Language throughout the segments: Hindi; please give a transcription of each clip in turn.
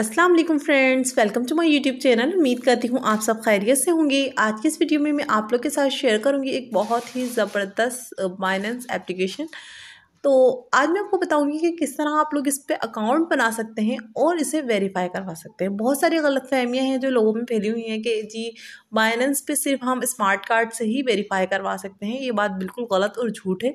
अस्सलाम वालेकुम friends welcome to my YouTube channel उम्मीद करती हूँ आप सब खैरियत से होंगे आज की इस वीडियो में मैं आप लोग के साथ शेयर करूँगी एक बहुत ही ज़बरदस्त माइनेंस एप्लीकेशन तो आज मैं आपको बताऊंगी कि किस तरह आप लोग इस पर अकाउंट बना सकते हैं और इसे वेरीफाई करवा सकते हैं बहुत सारी गलत फहमियाँ हैं जो लोगों में फैली हुई हैं कि जी बाइनेंस पे सिर्फ हम स्मार्ट कार्ड से ही वेरीफाई करवा सकते हैं ये बात बिल्कुल गलत और झूठ है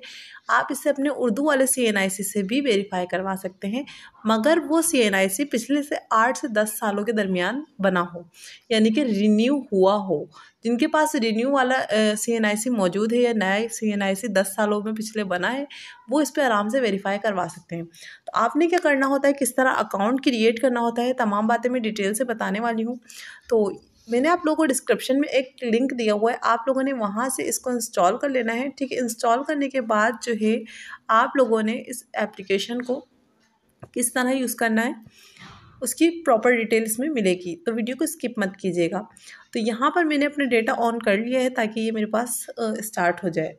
आप इसे अपने उर्दू वाले सी से भी वेरीफाई करवा सकते हैं मगर वो सी पिछले से आठ से दस सालों के दरमियान बना हो यानी कि रिन्यू हुआ हो जिनके पास रिन्यू वाला सी एन आई सी मौजूद है या नया सी एन आई सी दस सालों में पिछले बना है वो इस पर आराम से वेरीफाई करवा सकते हैं तो आपने क्या करना होता है किस तरह अकाउंट क्रिएट करना होता है तमाम बातें मैं डिटेल से बताने वाली हूँ तो मैंने आप लोगों को डिस्क्रिप्शन में एक लिंक दिया हुआ है आप लोगों ने वहाँ से इसको इंस्टॉल कर लेना है ठीक है इंस्टॉल करने के बाद जो है आप लोगों ने इस एप्लीकेशन को किस तरह यूज़ करना है उसकी प्रॉपर डिटेल्स में मिलेगी तो वीडियो को स्किप मत कीजिएगा तो यहाँ पर मैंने अपने डेटा ऑन कर लिया है ताकि ये मेरे पास स्टार्ट हो जाए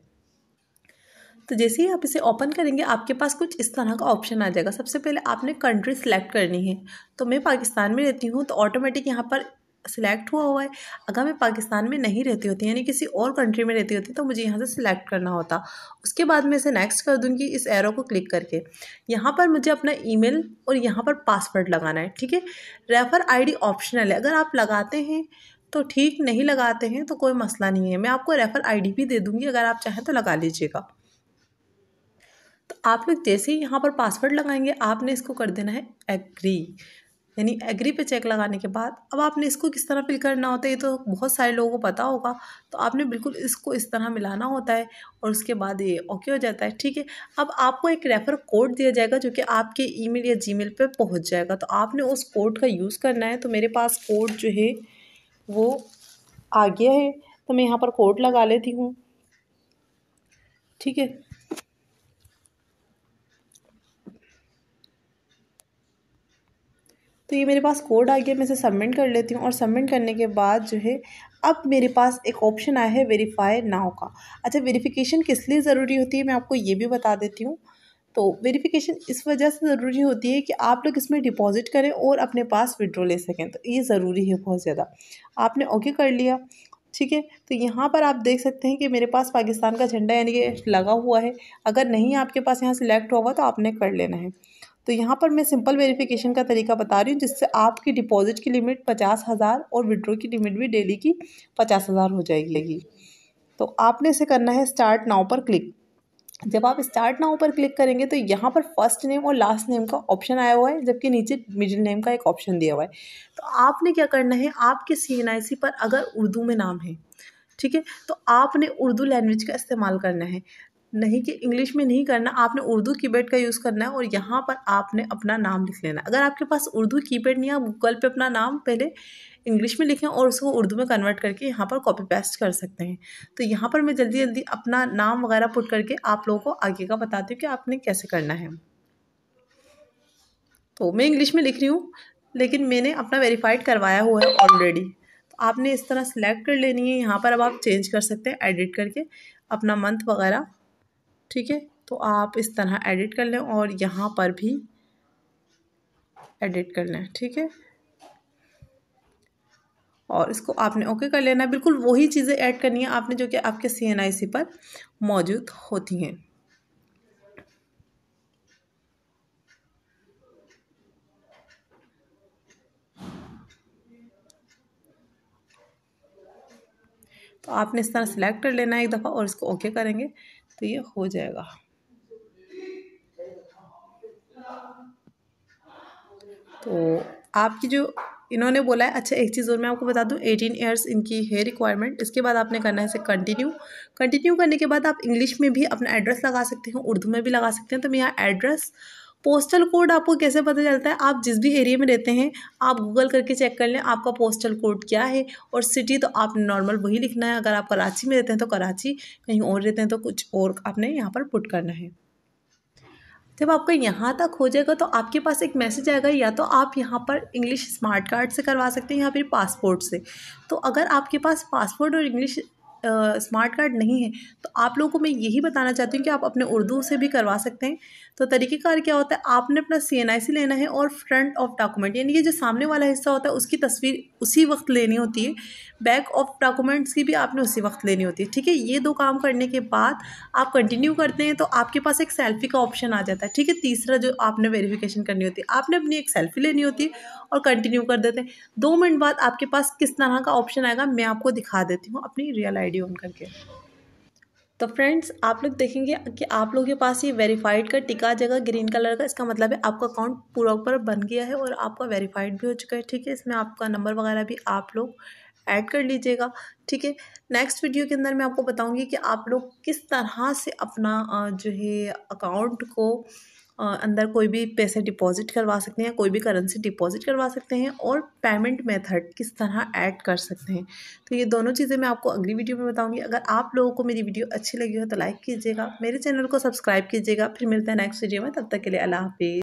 तो जैसे ही आप इसे ओपन करेंगे आपके पास कुछ इस तरह का ऑप्शन आ जाएगा सबसे पहले आपने कंट्री सेलेक्ट करनी है तो मैं पाकिस्तान में रहती हूँ तो ऑटोमेटिक यहाँ पर सिलेक्ट हुआ हुआ है अगर मैं पाकिस्तान में नहीं रहती होती यानी किसी और कंट्री में रहती होती तो मुझे यहाँ से सिलेक्ट करना होता उसके बाद मैं इसे नेक्स्ट कर दूँगी इस एरो को क्लिक करके यहाँ पर मुझे अपना ईमेल और यहाँ पर पासवर्ड लगाना है ठीक है रेफ़र आईडी ऑप्शनल है अगर आप लगाते हैं तो ठीक नहीं लगाते हैं तो कोई मसला नहीं है मैं आपको रेफ़र आई भी दे दूँगी अगर आप चाहें तो लगा लीजिएगा तो आप लोग जैसे ही यहाँ पर पासवर्ड लगाएंगे आपने इसको कर देना है एग्री यानी एग्री पे चेक लगाने के बाद अब आपने इसको किस तरह फिल करना होता है ये तो बहुत सारे लोगों को पता होगा तो आपने बिल्कुल इसको इस तरह मिलाना होता है और उसके बाद ये ओके हो जाता है ठीक है अब आपको एक रेफ़र कोड दिया जाएगा जो कि आपके ईमेल या जीमेल पे पहुंच जाएगा तो आपने उस कोड का यूज़ करना है तो मेरे पास कोड जो है वो आ गया है तो मैं यहाँ पर कोड लगा लेती हूँ ठीक है तो ये मेरे पास कोड आ गया मैं इसे सबमिट कर लेती हूँ और सबमिट करने के बाद जो है अब मेरे पास एक ऑप्शन आया है वेरीफाई नाव का अच्छा वेरीफिकेशन किस लिए ज़रूरी होती है मैं आपको ये भी बता देती हूँ तो वेरिफिकेशन इस वजह से ज़रूरी होती है कि आप लोग इसमें डिपॉजिट करें और अपने पास विड्रॉ ले सकें तो ये ज़रूरी है बहुत ज़्यादा आपने ओके कर लिया ठीक है तो यहाँ पर आप देख सकते हैं कि मेरे पास पाकिस्तान का झंडा यानी कि लगा हुआ है अगर नहीं आपके पास यहाँ सेलेक्ट होगा तो आपने कर लेना है तो यहाँ पर मैं सिंपल वेरिफिकेशन का तरीका बता रही हूँ जिससे आपकी डिपॉजिट की लिमिट पचास हज़ार और विड्रो की लिमिट भी डेली की पचास हज़ार हो जाएगी तो आपने इसे करना है स्टार्ट नाव पर क्लिक जब आप स्टार्ट नाउ पर क्लिक करेंगे तो यहाँ पर फर्स्ट नेम और लास्ट नेम का ऑप्शन आया हुआ है जबकि नीचे मिडिल नेम का एक ऑप्शन दिया हुआ है तो आपने क्या करना है आपके सी पर अगर उर्दू में नाम है ठीक है तो आपने उर्दू लैंग्वेज का इस्तेमाल करना है नहीं कि इंग्लिश में नहीं करना आपने उर्दू कीपैड का यूज़ करना है और यहाँ पर आपने अपना नाम लिख लेना अगर आपके पास उर्दू कीपैड नहीं है आप गूगल पे अपना नाम पहले इंग्लिश में लिखें और उसको उर्दू में कन्वर्ट करके यहाँ पर कॉपी पेस्ट कर सकते हैं तो यहाँ पर मैं जल्दी जल्दी अपना नाम वगैरह पुट करके आप लोगों को आगे का बताती हूँ कि आपने कैसे करना है तो मैं इंग्लिश में लिख रही हूँ लेकिन मैंने अपना वेरीफाइड करवाया हुआ है ऑलरेडी तो आपने इस तरह सेलेक्ट कर लेनी है यहाँ पर अब आप चेंज कर सकते हैं एडिट करके अपना मंथ वगैरह ठीक है तो आप इस तरह एडिट कर लें और यहाँ पर भी एडिट कर लें ठीक है और इसको आपने ओके कर लेना बिल्कुल वही चीज़ें ऐड करनी है आपने जो कि आपके सी एन आई सी पर मौजूद होती हैं तो आपने इस तरह सेलेक्ट कर लेना है एक दफ़ा और इसको ओके करेंगे तो ये हो जाएगा तो आपकी जो इन्होंने बोला है अच्छा एक चीज़ और मैं आपको बता दूं एटीन ईयर्स इनकी है रिक्वायरमेंट इसके बाद आपने करना है इसे कंटिन्यू कंटिन्यू करने के बाद आप इंग्लिश में भी अपना एड्रेस लगा सकते हैं उर्दू में भी लगा सकते हैं तो मैं यहाँ एड्रेस पोस्टल कोड आपको कैसे पता चलता है आप जिस भी एरिया में रहते हैं आप गूगल करके चेक कर लें आपका पोस्टल कोड क्या है और सिटी तो आपने नॉर्मल वही लिखना है अगर आप कराची में रहते हैं तो कराची कहीं और रहते हैं तो कुछ और आपने यहाँ पर पुट करना है जब आपका यहाँ तक हो जाएगा तो आपके पास एक मैसेज आएगा या तो आप यहाँ पर इंग्लिश स्मार्ट कार्ड से करवा सकते हैं या फिर पासपोर्ट से तो अगर आपके पास पासपोर्ट और इंग्लिश स्मार्ट कार्ड नहीं है तो आप लोगों को मैं यही बताना चाहती हूँ कि आप अपने उर्दू से भी करवा सकते हैं तो तरीक़ेकार क्या होता है आपने अपना सी लेना है और फ्रंट ऑफ डॉक्यूमेंट यानी कि जो सामने वाला हिस्सा होता है उसकी तस्वीर उसी वक्त लेनी होती है बैक ऑफ डॉक्यूमेंट्स की भी आपने उसी वक्त लेनी होती है ठीक है ये दो काम करने के बाद आप कंटिन्यू करते हैं तो आपके पास एक सेल्फी का ऑप्शन आ जाता है ठीक है तीसरा जो आपने वेरिफिकेशन करनी होती है आपने अपनी एक सेल्फी लेनी होती है और कंटिन्यू कर देते हैं दो मिनट बाद आपके पास किस तरह का ऑप्शन आएगा मैं आपको दिखा देती हूँ अपनी रियल आई ऑन करके तो फ्रेंड्स आप लोग देखेंगे कि आप लोगों के पास ये वेरीफाइड का टिका आ जाएगा ग्रीन कलर का इसका मतलब है आपका अकाउंट पूरा ऊपर बन गया है और आपका वेरीफाइड भी हो चुका है ठीक है इसमें आपका नंबर वगैरह भी आप लोग ऐड कर लीजिएगा ठीक है नेक्स्ट वीडियो के अंदर मैं आपको बताऊंगी कि आप लोग किस तरह से अपना जो है अकाउंट को अंदर कोई भी पैसे डिपॉजिट करवा सकते हैं कोई भी करेंसी डिपॉजिट करवा सकते हैं और पेमेंट मेथड किस तरह ऐड कर सकते हैं तो ये दोनों चीज़ें मैं आपको अगली वीडियो में बताऊंगी अगर आप लोगों को मेरी वीडियो अच्छी लगी हो तो लाइक कीजिएगा मेरे चैनल को सब्सक्राइब कीजिएगा फिर मिलते हैं नेक्स्ट वीडियो में तब तक के लिए अला हाफिज़